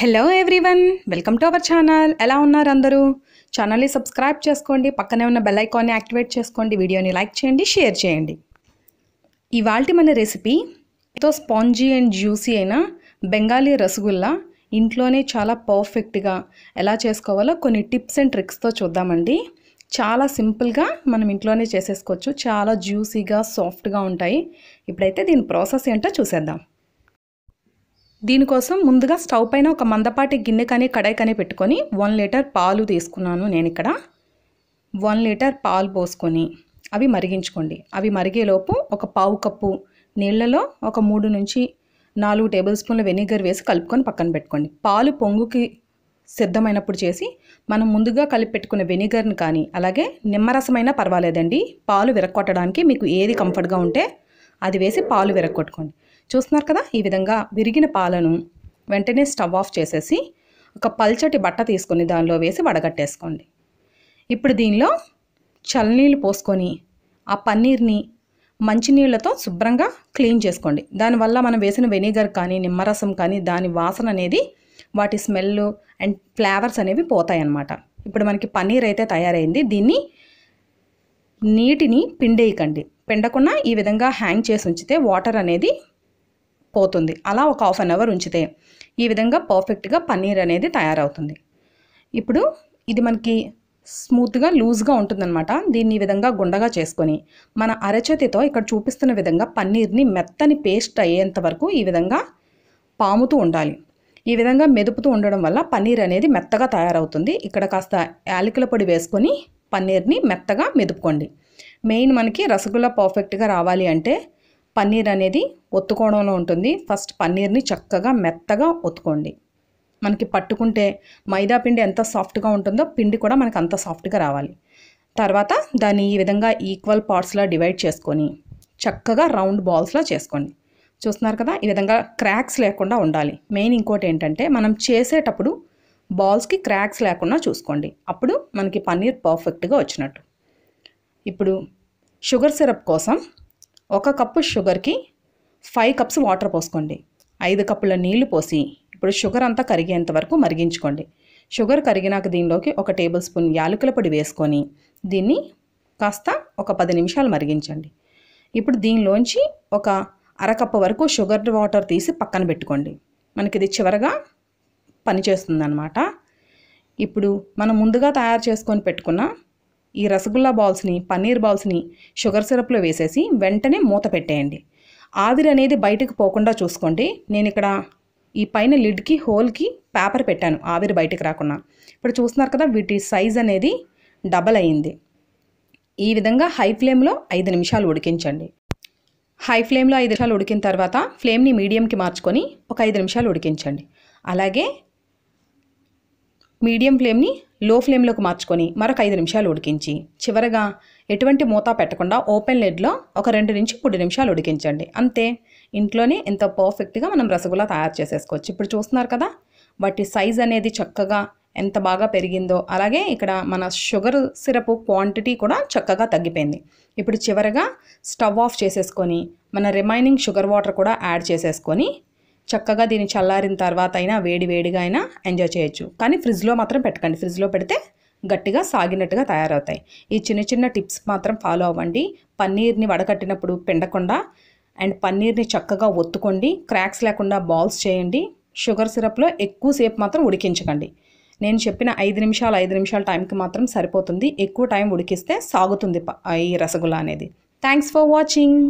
hello everyone welcome to our channel ఎలా ఉన్నారు అందరూ ఛానల్ని సబ్స్క్రైబ్ చేసుకోండి పక్కనే ఉన్న బెల్ ఐకాన్ని యాక్టివేట్ చేసుకోండి వీడియోని లైక్ చేయండి షేర్ చేయండి ఇవాళ మన రెసిపీ ఎంతో స్పాంజీ అండ్ జ్యూసీ అయిన బెంగాలీ రసగుల్లా ఇంట్లోనే చాలా పర్ఫెక్ట్గా ఎలా చేసుకోవాలో కొన్ని టిప్స్ అండ్ ట్రిక్స్తో చూద్దామండి చాలా సింపుల్గా మనం ఇంట్లోనే చేసేసుకోవచ్చు చాలా జ్యూసీగా సాఫ్ట్గా ఉంటాయి ఇప్పుడైతే దీని ప్రాసెస్ ఏంటో చూసేద్దాం దీనికోసం ముందుగా స్టవ్ పైన ఒక మందపాటి గిన్నె కానీ కడాయి కానీ పెట్టుకొని వన్ లీటర్ పాలు తీసుకున్నాను నేను ఇక్కడ వన్ లీటర్ పాలు పోసుకొని అవి మరిగించుకోండి అవి మరిగేలోపు ఒక పావు కప్పు నీళ్లలో ఒక మూడు నుంచి నాలుగు టేబుల్ స్పూన్ల వెనిగర్ వేసి కలుపుకొని పక్కన పెట్టుకోండి పాలు పొంగుకి సిద్ధమైనప్పుడు చేసి మనం ముందుగా కలిపి పెట్టుకున్న వెనిగర్ని కానీ అలాగే నిమ్మరసమైనా పర్వాలేదండి పాలు విరక్కొట్టడానికి మీకు ఏది కంఫర్ట్గా ఉంటే అది వేసి పాలు విరక్కొట్టుకోండి చూస్తున్నారు కదా ఈ విధంగా విరిగిన పాలను వెంటనే స్టవ్ ఆఫ్ చేసేసి ఒక పల్చటి బట్ట తీసుకొని దానిలో వేసి వడగట్టేసుకోండి ఇప్పుడు దీనిలో చల్లనీళ్ళు పోసుకొని ఆ పన్నీర్ని మంచినీళ్ళతో శుభ్రంగా క్లీన్ చేసుకోండి దానివల్ల మనం వేసిన వెనిగర్ కానీ నిమ్మరసం కానీ దాని వాసన అనేది వాటి స్మెల్ అండ్ ఫ్లేవర్స్ అనేవి పోతాయన్నమాట ఇప్పుడు మనకి పన్నీర్ అయితే తయారైంది దీన్ని నీటిని పిండేయకండి పిండకుండా ఈ విధంగా హ్యాంగ్ చేసి ఉంచితే వాటర్ అనేది పోతుంది అలా ఒక హాఫ్ అన్ అవర్ ఉంచితే ఈ విధంగా పర్ఫెక్ట్గా పన్నీర్ అనేది తయారవుతుంది ఇప్పుడు ఇది మనకి స్మూత్గా లూజ్గా ఉంటుందన్నమాట దీన్ని ఈ విధంగా గుండగా చేసుకొని మన అరచేతితో ఇక్కడ చూపిస్తున్న విధంగా పన్నీర్ని మెత్తని పేస్ట్ అయ్యేంత వరకు ఈ విధంగా పాముతూ ఉండాలి ఈ విధంగా మెదుపుతూ ఉండడం వల్ల పన్నీర్ అనేది మెత్తగా తయారవుతుంది ఇక్కడ కాస్త యాలకుల పొడి వేసుకొని పన్నీర్ని మెత్తగా మెదుపుకోండి మెయిన్ మనకి రసగుల్లా పర్ఫెక్ట్గా రావాలి అంటే పన్నీర్ అనేది ఒత్తుకోవడంలో ఉంటుంది ఫస్ట్ పన్నీర్ని చక్కగా మెత్తగా ఒత్తుకోండి మనకి పట్టుకుంటే మైదా పిండి ఎంత సాఫ్ట్గా ఉంటుందో పిండి కూడా మనకు అంత సాఫ్ట్గా రావాలి తర్వాత దాన్ని ఈ విధంగా ఈక్వల్ పార్ట్స్లా డివైడ్ చేసుకొని చక్కగా రౌండ్ బాల్స్లో చేసుకోండి చూస్తున్నారు కదా ఈ విధంగా క్రాక్స్ లేకుండా ఉండాలి మెయిన్ ఇంకోటి ఏంటంటే మనం చేసేటప్పుడు బాల్స్కి క్రాక్స్ లేకుండా చూసుకోండి అప్పుడు మనకి పన్నీర్ పర్ఫెక్ట్గా వచ్చినట్టు ఇప్పుడు షుగర్ సిరప్ కోసం ఒక కప్పు షుగర్కి ఫైవ్ కప్స్ వాటర్ పోసుకోండి ఐదు కప్పుల నీళ్లు పోసి ఇప్పుడు షుగర్ అంతా కరిగేంత వరకు మరిగించుకోండి షుగర్ కరిగినాక దీనిలోకి ఒక టేబుల్ స్పూన్ యాలకుల పొడి వేసుకొని దీన్ని కాస్త ఒక పది నిమిషాలు మరిగించండి ఇప్పుడు దీనిలోంచి ఒక అరకప్పు వరకు షుగర్ వాటర్ తీసి పక్కన పెట్టుకోండి మనకి ఇది చివరగా పనిచేస్తుందన్నమాట ఇప్పుడు మనం ముందుగా తయారు చేసుకొని పెట్టుకున్న ఈ రసగుల్లా బాల్స్ని పన్నీర్ బాల్స్ని షుగర్ సిరప్లో వేసేసి వెంటనే మూత పెట్టేయండి ఆవిరి అనేది బయటకు పోకుండా చూసుకోండి నేను ఇక్కడ ఈ పైన లిడ్కి హోల్కి పేపర్ పెట్టాను ఆవిరి బయటకు రాకుండా ఇప్పుడు చూస్తున్నారు కదా వీటి సైజ్ అనేది డబల్ అయింది ఈ విధంగా హై ఫ్లేమ్లో ఐదు నిమిషాలు ఉడికించండి హై ఫ్లేమ్లో ఐదు నిమిషాలు ఉడికిన తర్వాత ఫ్లేమ్ని మీడియంకి మార్చుకొని ఒక ఐదు నిమిషాలు ఉడికించండి అలాగే మీడియం ఫ్లేమ్ని లో ఫ్లేమ్లోకి మార్చుకొని మరొక ఐదు నిమిషాలు ఉడికించి చివరగా ఎటువంటి మూత పెట్టకుండా ఓపెన్ లెడ్లో ఒక రెండు నుంచి మూడు నిమిషాలు ఉడికించండి అంతే ఇంట్లోనే ఎంత పర్ఫెక్ట్గా మనం రసగుల్లా తయారు చేసేసుకోవచ్చు ఇప్పుడు చూస్తున్నారు కదా వాటి సైజ్ అనేది చక్కగా ఎంత బాగా పెరిగిందో అలాగే ఇక్కడ మన షుగర్ సిరప్ క్వాంటిటీ కూడా చక్కగా తగ్గిపోయింది ఇప్పుడు చివరగా స్టవ్ ఆఫ్ చేసేసుకొని మన రిమైనింగ్ షుగర్ వాటర్ కూడా యాడ్ చేసేసుకొని చక్కగా దీన్ని చల్లారిన తర్వాత అయినా వేడి వేడిగా అయినా ఎంజాయ్ చేయొచ్చు కానీ ఫ్రిడ్జ్లో మాత్రం పెట్టకండి ఫ్రిడ్జ్లో పెడితే గట్టిగా సాగినట్టుగా తయారవుతాయి ఈ చిన్న చిన్న టిప్స్ మాత్రం ఫాలో అవ్వండి పన్నీర్ని వడకట్టినప్పుడు పిండకుండా అండ్ పన్నీర్ని చక్కగా ఒత్తుకోండి క్రాక్స్ లేకుండా బాల్స్ చేయండి షుగర్ సిరప్లో ఎక్కువసేపు మాత్రం ఉడికించకండి నేను చెప్పిన ఐదు నిమిషాలు ఐదు నిమిషాల టైంకి మాత్రం సరిపోతుంది ఎక్కువ టైం ఉడికిస్తే సాగుతుంది ఈ రసగుల్లా అనేది థ్యాంక్స్ ఫర్ వాచింగ్